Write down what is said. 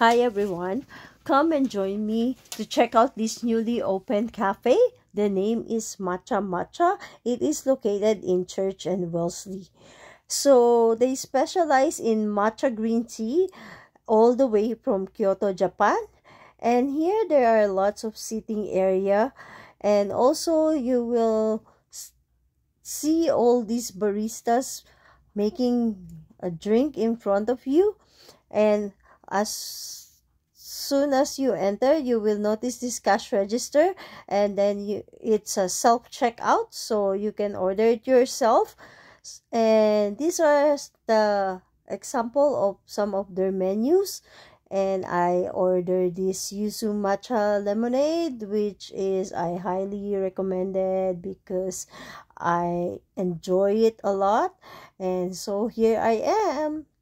Hi everyone, come and join me to check out this newly opened cafe. The name is Matcha Matcha. It is located in Church and Wellesley. So they specialize in matcha green tea all the way from Kyoto, Japan. And here there are lots of seating area and also you will see all these baristas making a drink in front of you and as soon as you enter you will notice this cash register and then you it's a self checkout so you can order it yourself and these are the example of some of their menus and I ordered this yuzu matcha lemonade which is I highly recommended because I enjoy it a lot and so here I am